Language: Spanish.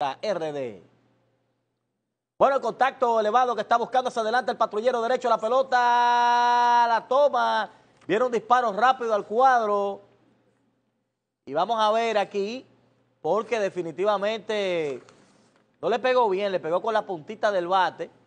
RD. Bueno, el contacto elevado que está buscando hacia adelante el patrullero derecho, a la pelota, la toma. Vieron disparos rápido al cuadro. Y vamos a ver aquí, porque definitivamente no le pegó bien, le pegó con la puntita del bate.